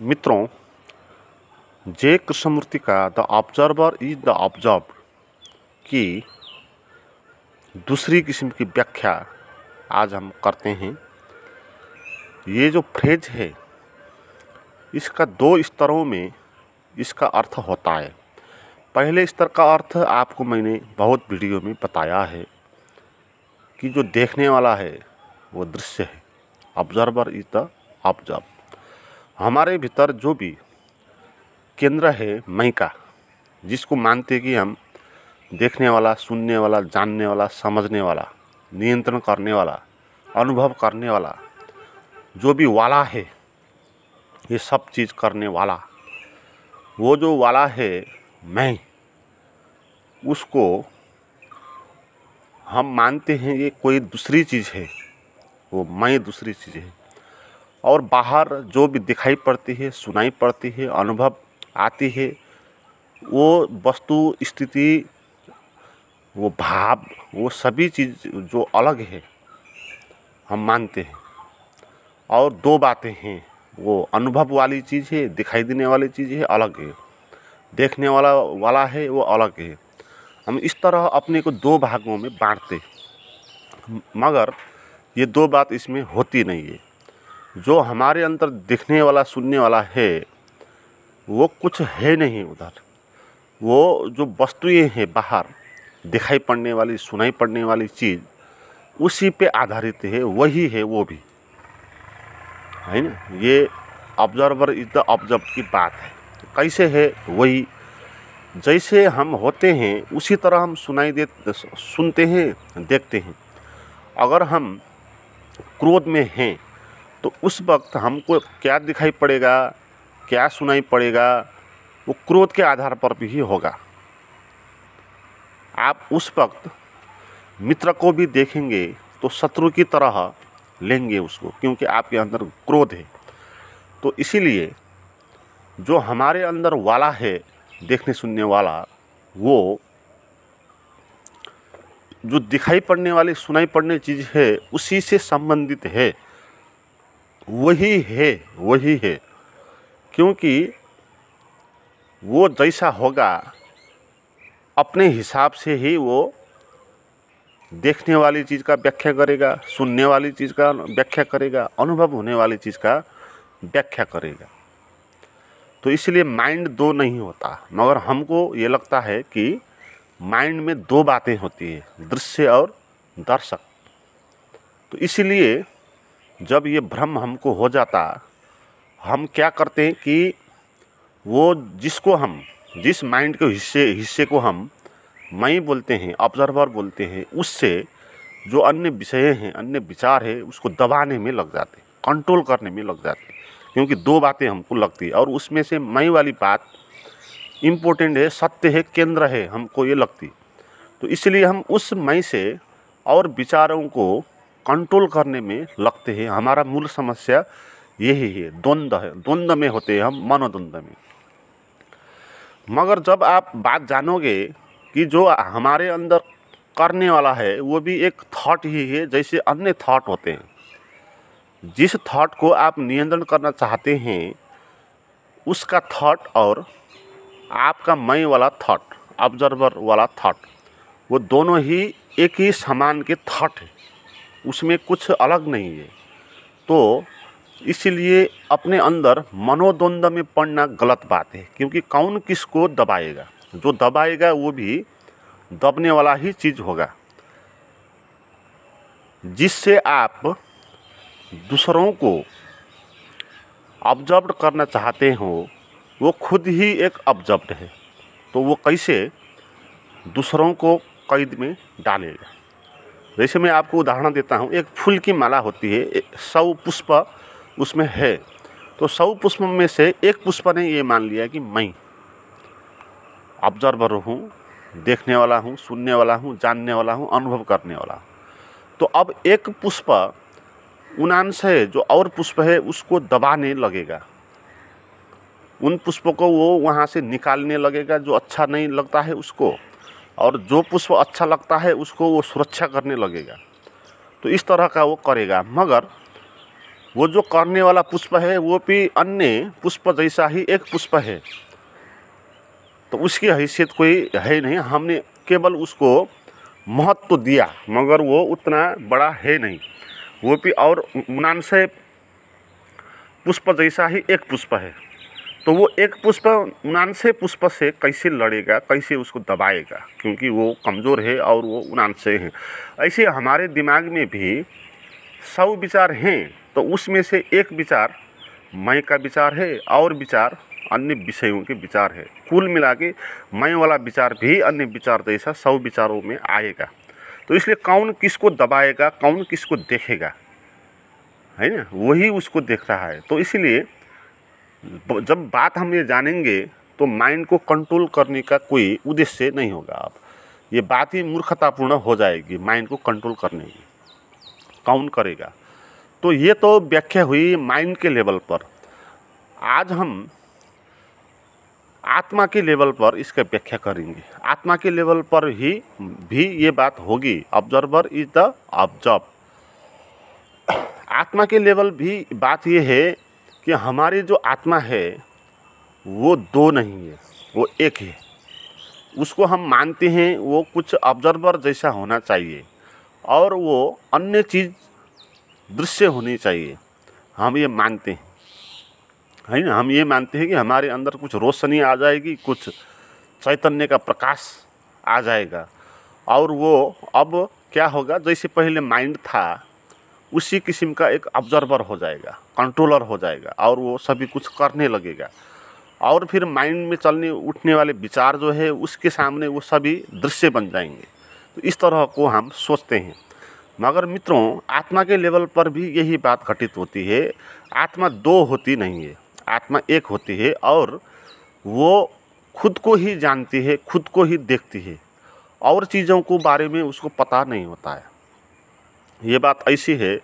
मित्रों जे कृष्णमूर्ति का the observer is the observe की दूसरी किस्म की व्याख्या आज हम करते हैं ये जो फ्रेज है इसका दो स्तरों में इसका अर्थ होता है पहले स्तर का अर्थ आपको मैंने बहुत वीडियो में बताया है कि जो देखने वाला है वो दृश्य है ऑब्जर्वर इज द ऑब्जर्व हमारे भीतर जो भी केंद्र है मैं का जिसको मानते कि हम देखने वाला सुनने वाला जानने वाला समझने वाला नियंत्रण करने वाला अनुभव करने वाला जो भी वाला है ये सब चीज़ करने वाला वो जो वाला है मैं उसको हम मानते हैं ये कोई दूसरी चीज़ है वो मैं दूसरी चीज़ है और बाहर जो भी दिखाई पड़ती है सुनाई पड़ती है अनुभव आती है वो वस्तु स्थिति वो भाव वो सभी चीज़ जो अलग है हम मानते हैं और दो बातें हैं वो अनुभव वाली चीज़ है दिखाई देने वाली चीज़ है अलग है देखने वाला वाला है वो अलग है हम इस तरह अपने को दो भागों में बांटते मगर ये दो बात इसमें होती नहीं है जो हमारे अंदर दिखने वाला सुनने वाला है वो कुछ है नहीं उधर वो जो वस्तुएं हैं बाहर दिखाई पड़ने वाली सुनाई पड़ने वाली चीज़ उसी पे आधारित है वही है वो भी है ना ये ऑब्जर्वर इज द ऑब्जर्व की बात है कैसे है वही जैसे हम होते हैं उसी तरह हम सुनाई दे सुनते हैं देखते हैं अगर हम क्रोध में हैं तो उस वक्त हमको क्या दिखाई पड़ेगा क्या सुनाई पड़ेगा वो क्रोध के आधार पर भी होगा आप उस वक्त मित्र को भी देखेंगे तो शत्रु की तरह लेंगे उसको क्योंकि आपके अंदर क्रोध है तो इसीलिए जो हमारे अंदर वाला है देखने सुनने वाला वो जो दिखाई पड़ने वाली सुनाई पड़ने चीज़ है उसी से संबंधित है वही है वही है क्योंकि वो जैसा होगा अपने हिसाब से ही वो देखने वाली चीज़ का व्याख्या करेगा सुनने वाली चीज़ का व्याख्या करेगा अनुभव होने वाली चीज़ का व्याख्या करेगा तो इसलिए माइंड दो नहीं होता मगर हमको ये लगता है कि माइंड में दो बातें होती है दृश्य और दर्शक तो इसलिए जब ये भ्रम हमको हो जाता हम क्या करते हैं कि वो जिसको हम जिस माइंड के हिस्से हिस्से को हम मई बोलते हैं ऑब्जर्वर बोलते हैं उससे जो अन्य विषय हैं अन्य विचार है उसको दबाने में लग जाते हैं कंट्रोल करने में लग जाते क्योंकि दो बातें हमको लगती है और उसमें से मई वाली बात इम्पोर्टेंट है सत्य है केंद्र है हमको ये लगती तो इसलिए हम उस मई से और विचारों को कंट्रोल करने में लगते हैं हमारा मूल समस्या यही है द्वंद्व है द्वंद्व में होते हैं हम मनोद्वंद्व में मगर जब आप बात जानोगे कि जो हमारे अंदर करने वाला है वो भी एक थॉट ही है जैसे अन्य थॉट होते हैं जिस थॉट को आप नियंत्रण करना चाहते हैं उसका थॉट और आपका मैं वाला थॉट ऑब्जर्वर वाला थॉट वो दोनों ही एक ही समान के थॉट है उसमें कुछ अलग नहीं है तो इसलिए अपने अंदर मनोद्वंद में पड़ना गलत बात है क्योंकि कौन किसको दबाएगा जो दबाएगा वो भी दबने वाला ही चीज़ होगा जिससे आप दूसरों को ऑब्जर्व करना चाहते हो वो खुद ही एक ऑब्जर्व है तो वो कैसे दूसरों को कैद में डालेगा जैसे मैं आपको उदाहरण देता हूँ एक फूल की माला होती है सौ पुष्प उसमें है तो सौ पुष्प में से एक पुष्प ने ये मान लिया कि मैं ऑब्जर्वर हूँ देखने वाला हूँ सुनने वाला हूँ जानने वाला हूँ अनुभव करने वाला हूँ तो अब एक पुष्प उनांश है जो और पुष्प है उसको दबाने लगेगा उन पुष्पों को वो वहाँ से निकालने लगेगा जो अच्छा नहीं लगता है उसको और जो पुष्प अच्छा लगता है उसको वो सुरक्षा करने लगेगा तो इस तरह का वो करेगा मगर वो जो करने वाला पुष्प है वो भी अन्य पुष्प जैसा ही एक पुष्प है तो उसकी हैसियत कोई है नहीं हमने केवल उसको महत्व तो दिया मगर वो उतना बड़ा है नहीं वो भी और मुनान से पुष्प जैसा ही एक पुष्प है तो वो एक पुष्प उनानसे पुष्प से कैसे लड़ेगा कैसे उसको दबाएगा क्योंकि वो कमज़ोर है और वो उनानसे हैं ऐसे हमारे दिमाग में भी सौ विचार हैं तो उसमें से एक विचार मैं का विचार है और विचार अन्य विषयों के विचार है कुल मिला के मैं वाला विचार भी अन्य विचार जैसा सौ विचारों में आएगा तो इसलिए कौन किसको दबाएगा कौन किसको देखेगा है ना वही उसको देख रहा है तो इसलिए जब बात हम ये जानेंगे तो माइंड को कंट्रोल करने का कोई उद्देश्य नहीं होगा आप ये बात ही मूर्खतापूर्ण हो जाएगी माइंड को कंट्रोल करने की कौन करेगा तो ये तो व्याख्या हुई माइंड के लेवल पर आज हम आत्मा के लेवल पर इसका व्याख्या करेंगे आत्मा के लेवल पर ही भी ये बात होगी ऑब्जर्वर इज द ऑब्जर्व आत्मा के लेवल भी बात ये है कि हमारी जो आत्मा है वो दो नहीं है वो एक है उसको हम मानते हैं वो कुछ ऑब्जर्वर जैसा होना चाहिए और वो अन्य चीज़ दृश्य होनी चाहिए हम ये मानते हैं है ना हम ये मानते हैं कि हमारे अंदर कुछ रोशनी आ जाएगी कुछ चैतन्य का प्रकाश आ जाएगा और वो अब क्या होगा जैसे पहले माइंड था उसी किस्म का एक ऑब्जर्वर हो जाएगा कंट्रोलर हो जाएगा और वो सभी कुछ करने लगेगा और फिर माइंड में चलने उठने वाले विचार जो है उसके सामने वो सभी दृश्य बन जाएंगे तो इस तरह को हम सोचते हैं मगर मित्रों आत्मा के लेवल पर भी यही बात घटित होती है आत्मा दो होती नहीं है आत्मा एक होती है और वो खुद को ही जानती है खुद को ही देखती है और चीज़ों को बारे में उसको पता नहीं होता है ये बात ऐसी है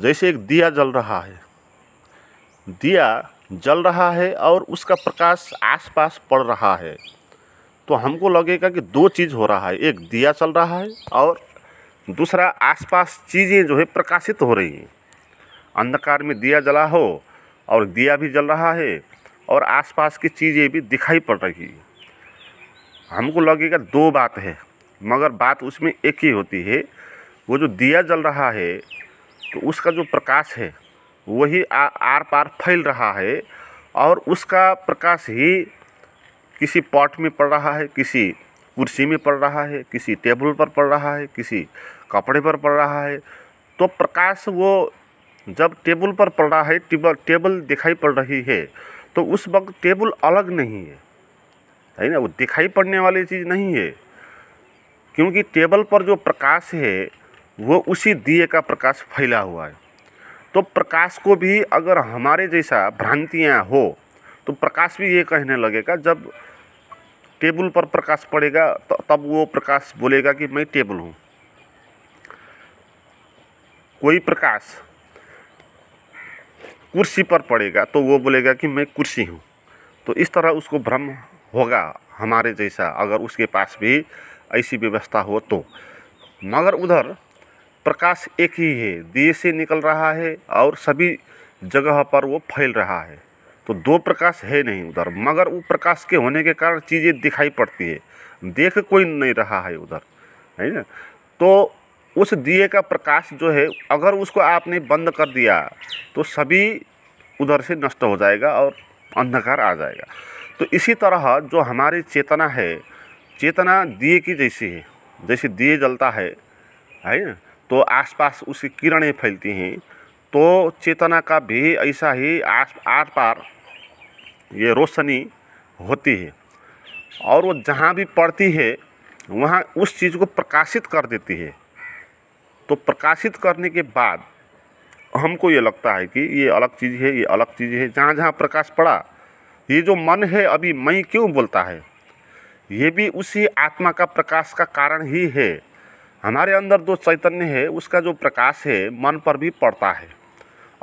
जैसे एक दिया जल रहा है दिया जल रहा है और उसका प्रकाश आसपास पड़ रहा है तो हमको लगेगा कि दो चीज़ हो रहा है एक दिया चल रहा है और दूसरा आसपास चीज़ें जो है प्रकाशित हो रही हैं अंधकार में दिया जला हो और दिया भी जल रहा है और आसपास की चीज़ें भी दिखाई पड़ रही हैं हमको लगेगा दो बात है मगर बात उसमें एक ही होती है वो जो दिया जल रहा है तो उसका जो प्रकाश है वही आर पार फैल रहा है और उसका प्रकाश ही किसी पॉट में पड़ रहा है किसी कुर्सी में पड़ रहा है किसी टेबल पर पड़ रहा है किसी कपड़े पर पड़ रहा है तो प्रकाश वो जब टेबल पर पड़ रहा है टेबल टेबल दिखाई पड़ रही है तो उस वक्त टेबल अलग नहीं है है ना वो दिखाई पड़ने वाली चीज़ नहीं है क्योंकि टेबल पर जो प्रकाश है वो उसी दिए का प्रकाश फैला हुआ है तो प्रकाश को भी अगर हमारे जैसा भ्रांतियाँ हो तो प्रकाश भी ये कहने लगेगा जब टेबल पर प्रकाश पड़ेगा तो तब वो प्रकाश बोलेगा कि मैं टेबल हूँ कोई प्रकाश कुर्सी पर पड़ेगा तो वो बोलेगा कि मैं कुर्सी हूँ तो इस तरह उसको भ्रम होगा हमारे जैसा अगर उसके पास भी ऐसी व्यवस्था हो तो मगर उधर प्रकाश एक ही है दिए से निकल रहा है और सभी जगह पर वो फैल रहा है तो दो प्रकाश है नहीं उधर मगर वो प्रकाश के होने के कारण चीज़ें दिखाई पड़ती है देख कोई नहीं रहा है उधर है ना तो उस दिए का प्रकाश जो है अगर उसको आपने बंद कर दिया तो सभी उधर से नष्ट हो जाएगा और अंधकार आ जाएगा तो इसी तरह जो हमारी चेतना है चेतना दिए की जैसी है जैसे दिए जलता है है ना तो आसपास उसकी किरणें फैलती हैं तो चेतना का भी ऐसा ही आस आर पार ये रोशनी होती है और वो जहाँ भी पड़ती है वहाँ उस चीज़ को प्रकाशित कर देती है तो प्रकाशित करने के बाद हमको ये लगता है कि ये अलग चीज़ है ये अलग चीज़ है जहाँ जहाँ प्रकाश पड़ा ये जो मन है अभी मैं क्यों बोलता है ये भी उसी आत्मा का प्रकाश का कारण ही है हमारे अंदर जो चैतन्य है उसका जो प्रकाश है मन पर भी पड़ता है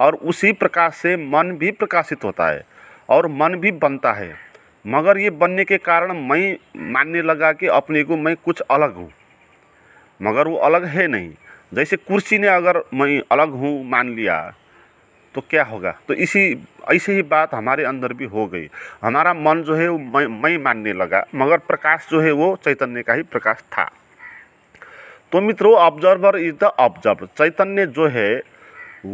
और उसी प्रकाश से मन भी प्रकाशित होता है और मन भी बनता है मगर ये बनने के कारण मैं मानने लगा कि अपने को मैं कुछ अलग हूँ मगर वो अलग है नहीं जैसे कुर्सी ने अगर मैं अलग हूँ मान लिया तो क्या होगा तो इसी ऐसे ही बात हमारे अंदर भी हो गई हमारा मन जो है वो मैं मैं मानने लगा मगर प्रकाश जो है वो चैतन्य का ही प्रकाश था तो मित्रों ऑब्जर्वर इज द ऑब्जर्व चैतन्य जो है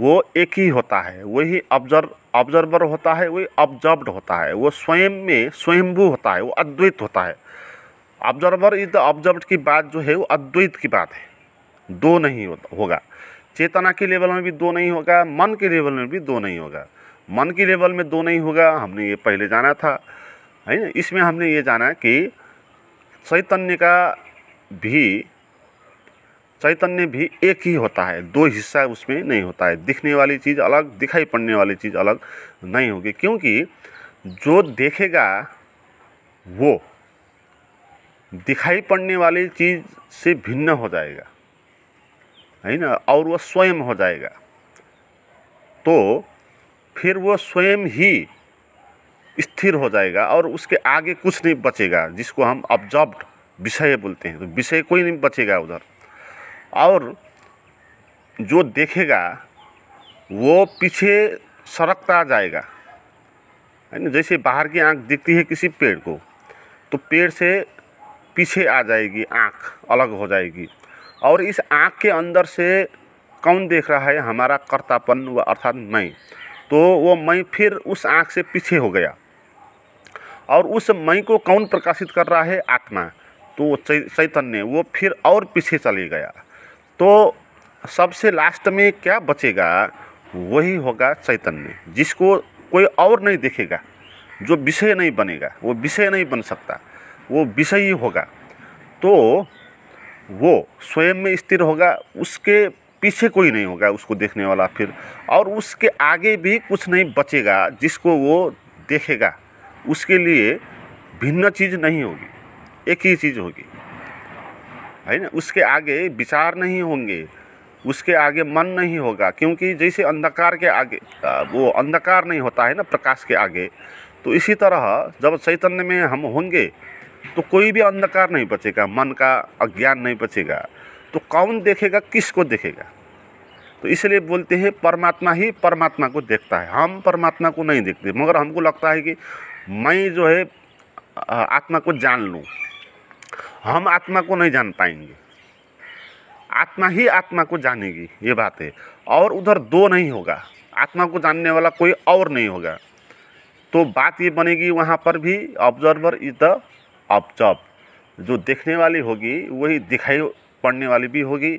वो एक ही होता है वही ऑब्जर्व ऑब्जर्वर होता है वही ऑब्जर्व्ड होता है वो स्वयं में स्वयंभू होता है वो अद्वैत होता है ऑब्जर्वर इज द ऑब्जर्व की बात जो है वो अद्वैत की बात है दो नहीं होता होगा चेतना के लेवल में भी दो नहीं होगा मन के लेवल में भी दो नहीं होगा मन के लेवल में दो नहीं होगा हमने ये पहले जाना था है ना इसमें हमने ये जाना कि चैतन्य का भी चैतन्य भी एक ही होता है दो हिस्सा उसमें नहीं होता है दिखने वाली चीज़ अलग दिखाई पड़ने वाली चीज़ अलग नहीं होगी क्योंकि जो देखेगा वो दिखाई पड़ने वाली चीज़ से भिन्न हो जाएगा है ना और वह स्वयं हो जाएगा तो फिर वो स्वयं ही स्थिर हो जाएगा और उसके आगे कुछ नहीं बचेगा जिसको हम ऑब्जॉर्ब विषय बोलते हैं तो विषय कोई नहीं बचेगा उधर और जो देखेगा वो पीछे सरकता जाएगा है ना जैसे बाहर की आँख दिखती है किसी पेड़ को तो पेड़ से पीछे आ जाएगी आँख अलग हो जाएगी और इस आँख के अंदर से कौन देख रहा है हमारा कर्तापन व अर्थात मैं तो वो मैं फिर उस आँख से पीछे हो गया और उस मई को कौन प्रकाशित कर रहा है आत्मा तो वो चैतन्य वो फिर और पीछे चले गया तो सबसे लास्ट में क्या बचेगा वही होगा चैतन्य जिसको कोई और नहीं देखेगा जो विषय नहीं बनेगा वो विषय नहीं बन सकता वो विषय ही होगा तो वो स्वयं में स्थिर होगा उसके पीछे कोई नहीं होगा उसको देखने वाला फिर और उसके आगे भी कुछ नहीं बचेगा जिसको वो देखेगा उसके लिए भिन्न चीज़ नहीं होगी एक ही चीज़ होगी है ना उसके आगे विचार नहीं होंगे उसके आगे मन नहीं होगा क्योंकि जैसे अंधकार के आगे वो अंधकार नहीं होता है ना प्रकाश के आगे तो इसी तरह जब चैतन्य में हम होंगे तो कोई भी अंधकार नहीं बचेगा मन का अज्ञान नहीं बचेगा तो कौन देखेगा किसको देखेगा तो इसलिए बोलते हैं परमात्मा ही परमात्मा को देखता है हम परमात्मा को नहीं देखते मगर हमको लगता है कि मैं जो है आत्मा को जान लूँ हम आत्मा को नहीं जान पाएंगे आत्मा ही आत्मा को जानेगी ये बात है और उधर दो नहीं होगा आत्मा को जानने वाला कोई और नहीं होगा तो बात ये बनेगी वहाँ पर भी ऑब्जर्वर इज द ऑब्जर्व जो देखने वाली होगी वही दिखाई पड़ने वाली भी होगी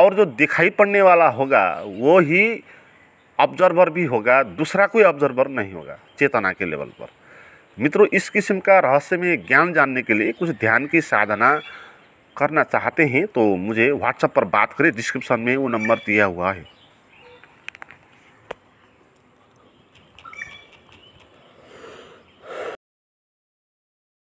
और जो दिखाई पड़ने वाला होगा वो ही ऑब्जर्वर भी होगा दूसरा कोई ऑब्जर्वर नहीं होगा चेतना के लेवल पर मित्रों इस किस्म का रहस्यमय ज्ञान जानने के लिए कुछ ध्यान की साधना करना चाहते हैं तो मुझे व्हाट्सएप पर बात करें डिस्क्रिप्शन में वो नंबर दिया हुआ है